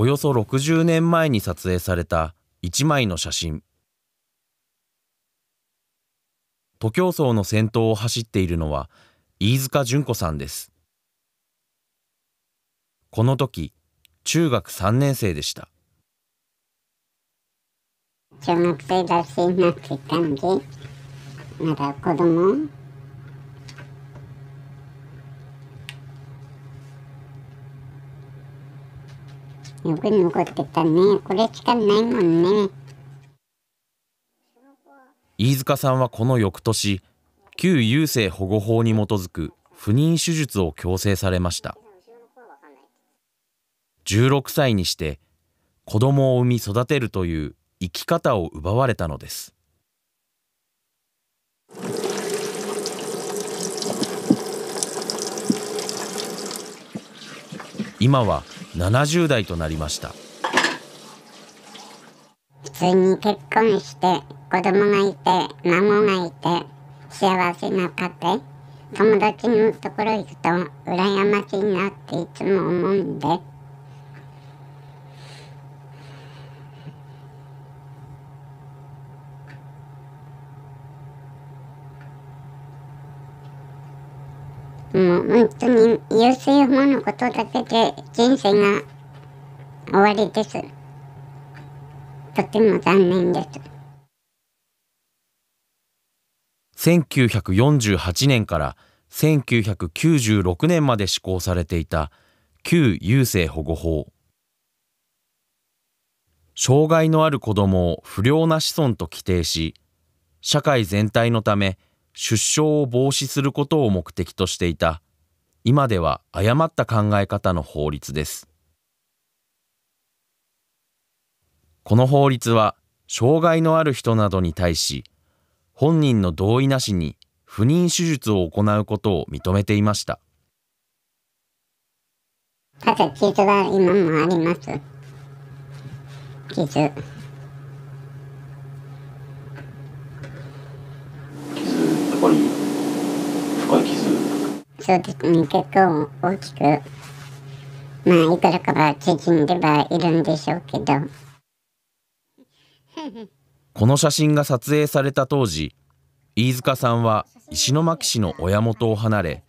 およそ60年前に撮影された一枚の写真。徒競走の先頭を走っているのは、飯塚純子さんです。この時、中学3年生でした。小学生だし、なってたんでまだ子供欲に残ってたね。これしかないもんね。飯塚さんはこの翌年、旧優生保護法に基づく不妊手術を強制されました。16歳にして子供を産み育てるという生き方を奪われたのです。今は70代となりました普通に結婚して子供がいて孫がいて幸せな家庭友達のところ行くと羨ましいなっていつも思うんでもう本当に優勢法のことだけで人生が終わりです。とても残念です。1948年から1996年まで施行されていた旧優生保護法。障害のある子どもを不良な子孫と規定し、社会全体のため出生を防止することを目的としていた、今では誤った考え方の法律です。この法律は、障害のある人などに対し、本人の同意なしに不妊手術を行うことを認めていました。かつ、傷今もあります。傷。象的に結構大きく、まあ、いくらかは縮んではいるんでしょうけど。この写真が撮影された当時、飯塚さんは石巻市の親元を離れ、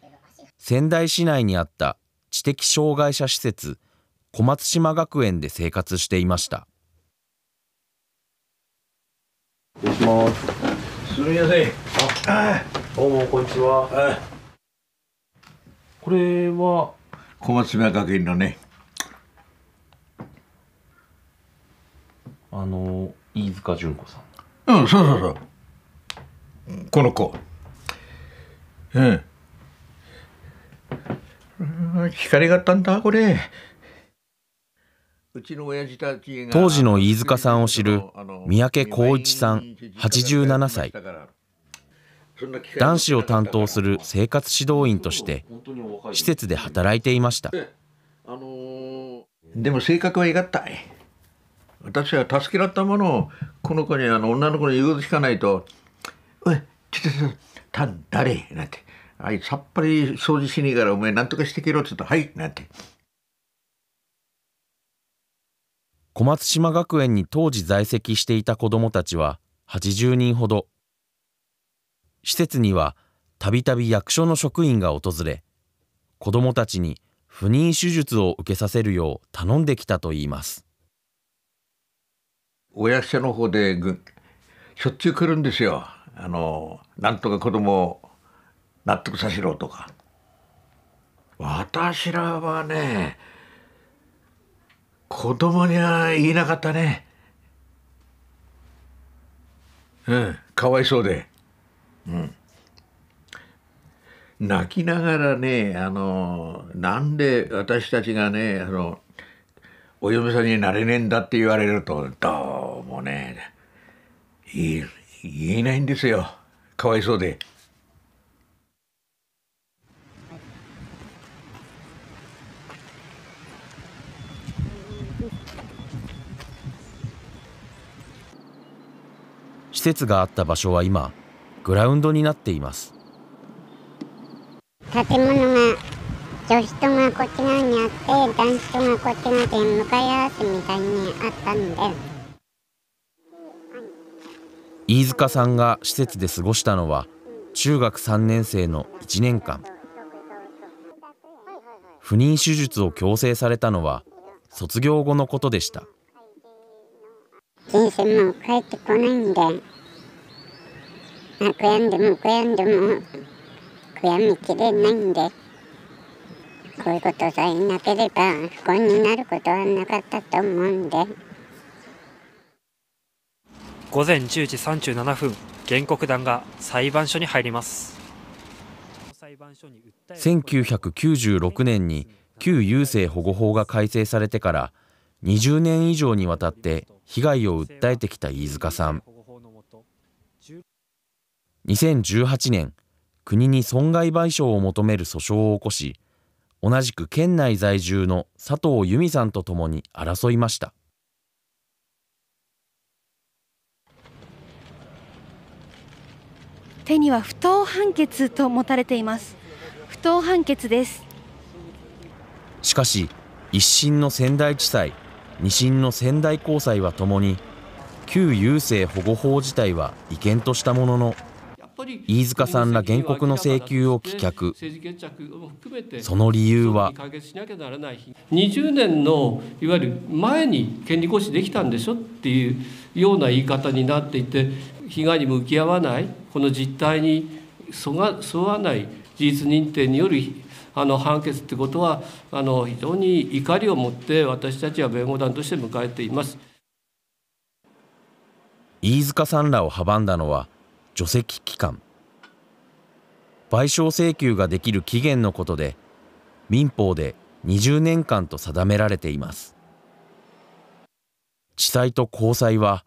仙台市内にあった知的障害者施設、小松島学園で生活していました。失礼します。すみません。あ、どうもこんにちは。これは小松島学院のねあの飯塚純子さんうんそうそうそうこの子うん光がったんだこれうちちの親父た当時の飯塚さんを知る三宅浩一さん87歳男子を担当する生活指導員として施設で働いていましたでも性格はいがったい私は助けられたものをこの子にあの女の子に言うこと聞かないと「おいちょっとた誰?」なんて「あいさっぱり掃除しねえからお前何とかしてけろ」っつって「はい」なんて。小松島学園に当時在籍していた子どもたちは80人ほど。施設にはたびたび役所の職員が訪れ、子どもたちに不妊手術を受けさせるよう頼んできたといいます。お親所の方でしょっちゅう来るんですよ。あのなんとか子供を納得させろとか。私らはね子供には言えなかったね。うん、かわいそうで。うん、泣きながらねあのなんで私たちがねあのお嫁さんになれねえんだって言われるとどうもね言えないんですよかわいそうで。施設があった場所は今グラウンドになっています建物が女子とがこっち側にあって男子とがこっち側で向かい合わせみたいにあったで飯塚さんが施設で過ごしたのは中学3年生の1年間不妊手術を強制されたのは卒業後のことでした人生も帰ってこないんでまあ、悔やんでも悔やんでも悔やみきれないんでこういうことさえなければ不幸になることはなかったと思うんで午前10時37分原告団が裁判所に入ります1996年に旧優生保護法が改正されてから20年以上にわたって被害を訴えてきた飯塚さん。2018年、国に損害賠償を求める訴訟を起こし、同じく県内在住の佐藤由美さんと共に争いました。手には不当判決と持たれています。不当判決です。しかし、一審の仙台地裁、二審の仙台高裁はともに、旧郵政保護法自体は違憲としたものの、飯塚さんら原告の請求を棄却その理由は20年のいわゆる前に権利行使できたんでしょっていうような言い方になっていて被害に向き合わないこの実態にそがそわない事実認定によるあの判決ってことはあの非常に怒りを持って私たちは弁護団として迎えています飯塚さんらを阻んだのは除籍期間賠償請求ができる期限のことで民法で20年間と定められています地裁と高裁は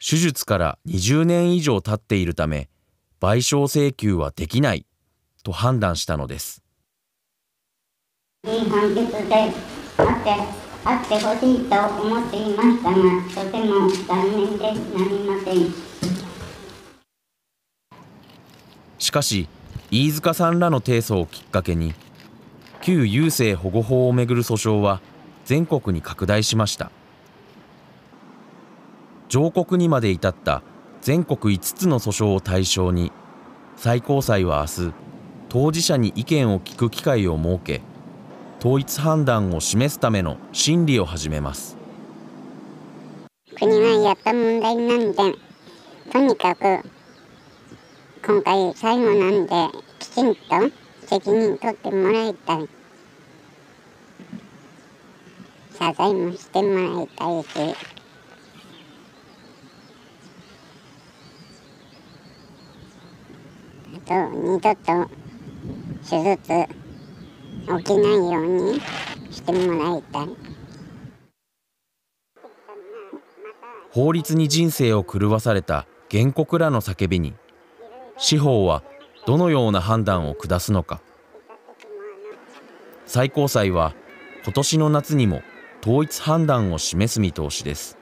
手術から20年以上経っているため賠償請求はできないと判断したのですいい判決であってあってほしいと思っていましたがとても残念でなませんかし飯塚さんらの提訴をきっかけに旧優生保護法をめぐる訴訟は全国に拡大しました上告にまで至った全国5つの訴訟を対象に最高裁は明日当事者に意見を聞く機会を設け統一判断を示すための審理を始めます国やっ問題なんでとにかく今回最後なんできちんと責任取ってもらいたい謝罪もしてもらいたいしあと二度と手術起きないようにしてもらいたい法律に人生を狂わされた原告らの叫びに司法はどのような判断を下すのか最高裁は今年の夏にも統一判断を示す見通しです